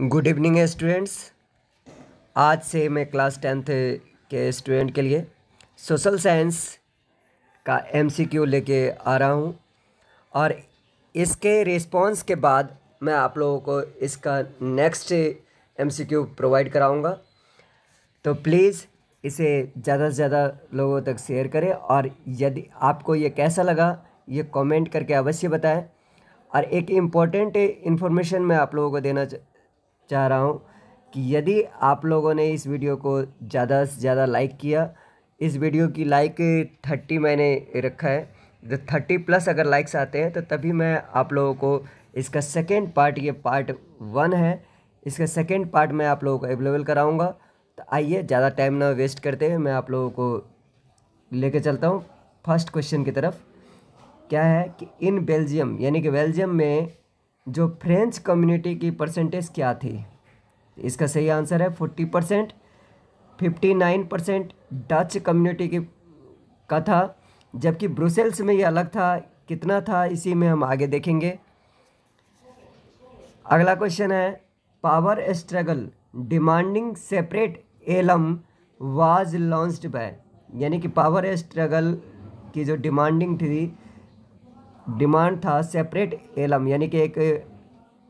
good evening students आज से मैं क्लास टेंथ के स्टूडेंट के लिए सोशल साइंस का एमसीक्यू लेके आ रहा हूँ और इसके रिस्पांस के बाद मैं आप लोगों को इसका नेक्स्ट एमसीक्यू प्रोवाइड कराऊँगा तो प्लीज़ इसे ज़्यादा से ज़्यादा लोगों तक शेयर करें और यदि आपको ये कैसा लगा ये कमेंट करके अवश्य बताएं और एक इम्पॉर्टेंट इन्फॉर्मेशन मैं आप लोगों को देना चाह रहा हूँ कि यदि आप लोगों ने इस वीडियो को ज़्यादा से ज़्यादा लाइक किया इस वीडियो की लाइक थर्टी मैंने रखा है तो थर्टी प्लस अगर लाइक्स आते हैं तो तभी मैं आप लोगों को इसका सेकेंड पार्ट ये पार्ट वन है इसका सेकेंड पार्ट मैं आप लोगों को अवेलेबल कराऊँगा तो आइए ज़्यादा टाइम ना वेस्ट करते हुए मैं आप लोगों को लेके चलता हूँ फर्स्ट क्वेश्चन की तरफ क्या है कि इन बेल्जियम यानी कि बेल्जियम में जो फ्रेंच कम्युनिटी की परसेंटेज क्या थी इसका सही आंसर है forty percent fifty nine percent Dutch community की का था जबकि ब्रुसेल्स में ये अलग था कितना था इसी में हम आगे देखेंगे अगला क्वेश्चन है power struggle demanding separate Eelam was launched by यानी कि पावर स्ट्रगल की जो डिमांडिंग थी डिमांड था सेपरेट एलम यानी कि एक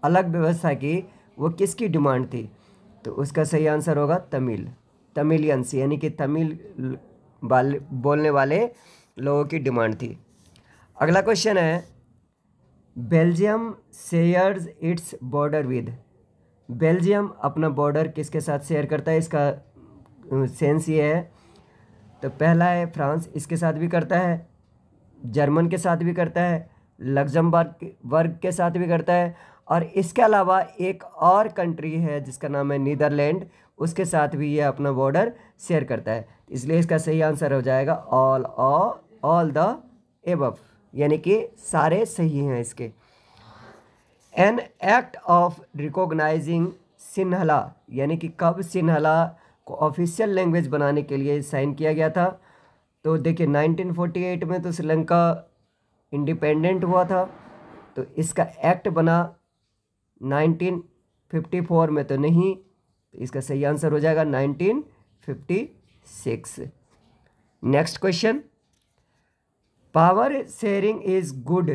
अलग व्यवस्था की वो किसकी डिमांड थी तो उसका सही आंसर होगा तमिल तमिलियंस यानी कि तमिल बोलने वाले लोगों की डिमांड थी अगला क्वेश्चन है Belgium shares its border with Belgium अपना बॉर्डर किसके साथ शेयर करता है इसका सेंस ये है तो पहला है फ्रांस इसके साथ भी करता है जर्मन के साथ भी करता है लग्जमबर्ग वर्ग के साथ भी करता है और इसके अलावा एक और कंट्री है जिसका नाम है नीदरलैंड उसके साथ भी ये अपना बॉर्डर शेयर करता है इसलिए इसका सही आंसर हो जाएगा ऑल ऑल द एबव यानी कि सारे सही हैं इसके an act of recognising Sinhala यानी कि कब सिन्हला को ऑफिशियल लैंग्वेज बनाने के लिए साइन किया गया था तो देखिए 1948 में तो श्रीलंका इंडिपेंडेंट हुआ था तो इसका एक्ट बना 1954 में तो नहीं तो इसका सही आंसर हो जाएगा 1956 next question power sharing is good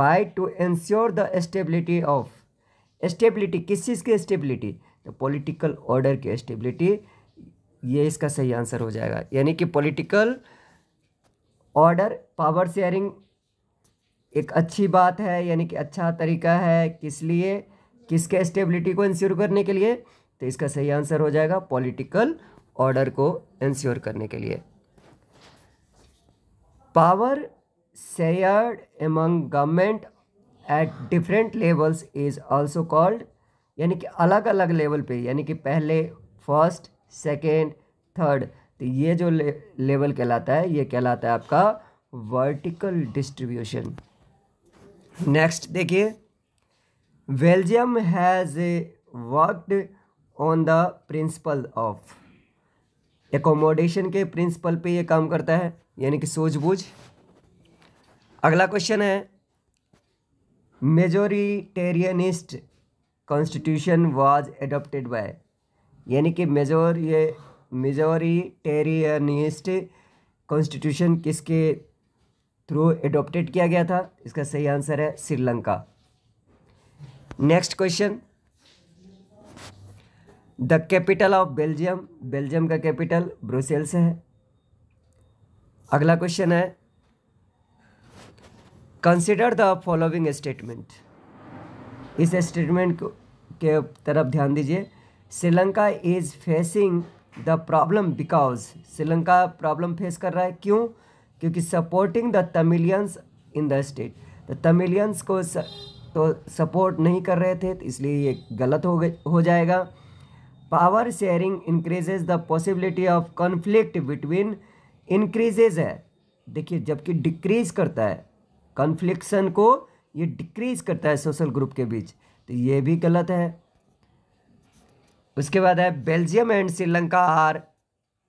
by to ensure the stability of stability किस चीज़ की स्टेबिलिटी तो पॉलिटिकल ऑर्डर की स्टेबिलिटी ये इसका सही आंसर हो जाएगा यानी कि पॉलिटिकल ऑर्डर पावर शेयरिंग एक अच्छी बात है यानी कि अच्छा तरीका है किस लिए किसके स्टेबिलिटी को इंश्योर करने के लिए तो इसका सही आंसर हो जाएगा पॉलिटिकल ऑर्डर को इंश्योर करने के लिए power shared among government at different levels is also called यानी कि अलग अलग लेवल पे यानी कि पहले फर्स्ट सेकेंड थर्ड तो ये जो ले, लेवल कहलाता है ये कहलाता है आपका वर्टिकल डिस्ट्रीब्यूशन नेक्स्ट देखिए Belgium has worked on the principle of accommodation के प्रिंसिपल पे ये काम करता है यानी कि सूझबूझ अगला क्वेश्चन है majoritarianist constitution was adopted by यानी कि मेजोरी टेरियनिस्ट कॉन्स्टिट्यूशन किसके थ्रू एडोप्टेड किया गया था इसका सही आंसर है Sri Lanka next question the capital of Belgium Belgium का कैपिटल ब्रुसेल्स है अगला क्वेश्चन है कंसिडर द फॉलोइंग स्टेटमेंट इस स्टेटमेंट के तरफ ध्यान दीजिए Sri Lanka is facing the problem because Sri Lanka problem face कर रहा है क्यों क्योंकि supporting the Tamilians in the state the Tamilians को स, तो सपोर्ट नहीं कर रहे थे तो इसलिए ये गलत हो गए हो जाएगा power sharing increases the possibility of conflict between increases है देखिए जबकि डिक्रीज करता है कन्फ्लिक्शन को ये डिक्रीज करता है सोशल ग्रुप के बीच तो ये भी गलत है उसके बाद है Belgium and Sri Lanka are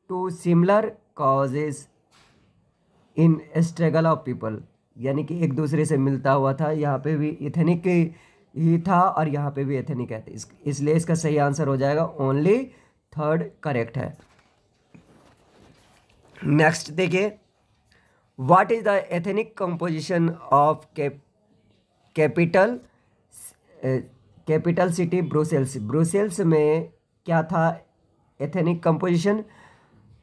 two similar causes in struggle of people यानी कि एक दूसरे से मिलता हुआ था यहाँ पे भी इथेनिक ही था और यहाँ पे भी एथेनिक है इस, इसलिए इसका सही आंसर हो जाएगा ओनली थर्ड करेक्ट है नेक्स्ट देखिए what is the ethnic composition of capital capital city Brussels Brussels में क्या था एथेनिक कंपोजिशन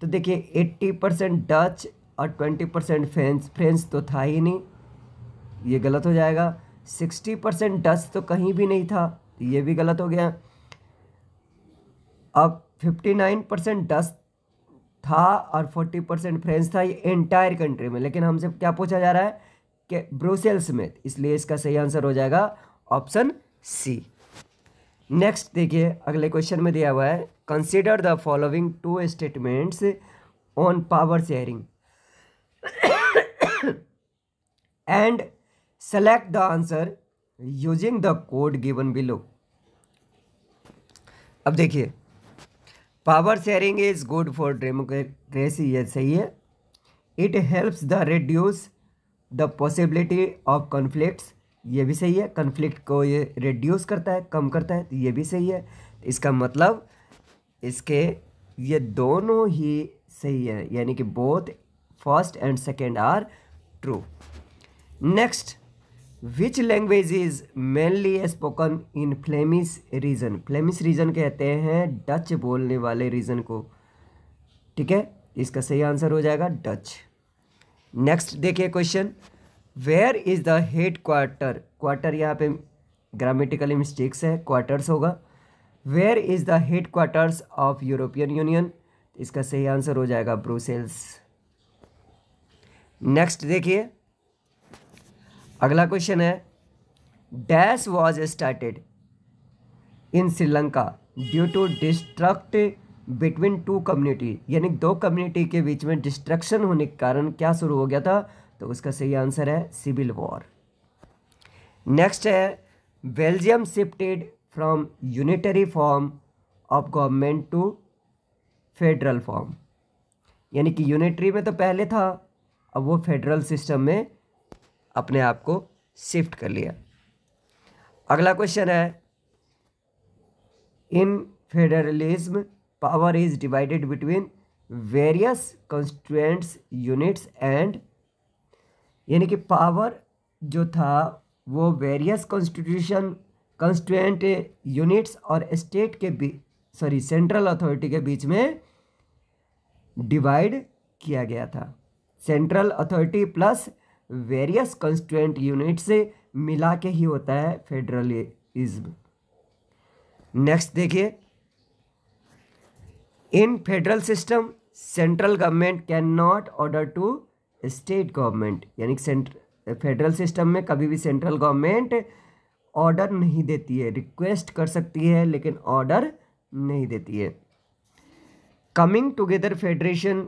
तो देखिए एट्टी परसेंट डच और ट्वेंटी परसेंट फ्रेंच फ्रेंच तो था ही नहीं ये गलत हो जाएगा सिक्सटी परसेंट डच तो कहीं भी नहीं था ये भी गलत हो गया अब फिफ्टी नाइन परसेंट डच था और फोर्टी परसेंट फ्रेंच था ये एंटायर कंट्री में लेकिन हमसे क्या पूछा जा रहा है कि ब्रुसेल्स में इसलिए इसका सही आंसर हो जाएगा ऑप्शन सी नेक्स्ट देखिए अगले क्वेश्चन में दिया हुआ है consider the following two statements on power sharing and select the answer using the code given below अब देखिए power sharing is good for democracy ये सही है it helps the reduce the possibility of conflicts ये भी सही है conflict को ये रिड्यूस करता है कम करता है तो ये भी सही है इसका मतलब इसके ये दोनों ही सही है यानी कि both first and second are true next which language is mainly spoken in Flemish region Flemish region कहते हैं डच बोलने वाले रीजन को ठीक है इसका सही आंसर हो जाएगा डच नेक्स्ट देखिए question where is the headquarter quarter यहाँ पे ग्रामेटिकली मिस्टेक्स है क्वार्टर्स होगा where is the headquarters of European Union इसका सही आंसर हो जाएगा ब्रूसेल्स नेक्स्ट देखिए अगला क्वेश्चन है dash was started in Sri Lanka due to distrust between two community यानी दो कम्युनिटी के बीच में डिस्ट्रक्शन होने के कारण क्या शुरू हो गया था तो उसका सही आंसर है सिविल वॉर नेक्स्ट है Belgium shifted from unitary form of government to federal form यानी कि यूनिटरी में तो पहले था अब वो फेडरल सिस्टम में अपने आप को शिफ्ट कर लिया अगला क्वेश्चन है in federalism power is divided between various constituents units and यानी कि पावर जो था वो वेरियस कॉन्स्टिट्यूशन कंस्टिट्यूंट यूनिट्स और स्टेट के बीच सॉरी सेंट्रल अथॉरिटी के बीच में डिवाइड किया गया था central authority plus various constituent unit से मिला के ही होता है फेडरलिज्म नेक्स्ट देखिए in federal system central government can not order to state government यानी सेंट्र फेडरल सिस्टम में कभी भी सेंट्रल गवर्नमेंट ऑर्डर नहीं देती है रिक्वेस्ट कर सकती है लेकिन ऑर्डर नहीं देती है कमिंग टुगेदर फेडरेशन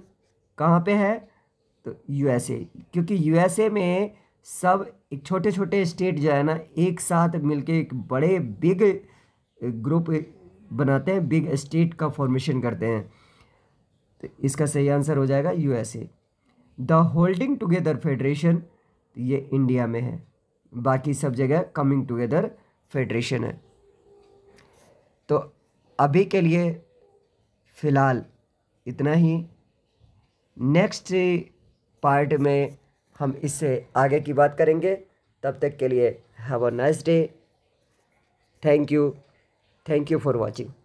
कहाँ पे है तो यूएसए क्योंकि यूएसए में सब एक छोटे छोटे स्टेट जो है ना एक साथ मिलके एक बड़े बिग ग्रुप बनाते हैं बिग स्टेट का फॉर्मेशन करते हैं तो इसका सही आंसर हो जाएगा USA the holding together federation ये इंडिया में है बाकी सब जगह कमिंग टुगेदर फेडरेशन है तो अभी के लिए फ़िलहाल इतना ही नेक्स्ट पार्ट में हम इससे आगे की बात करेंगे तब तक के लिए have a nice day thank you thank you for watching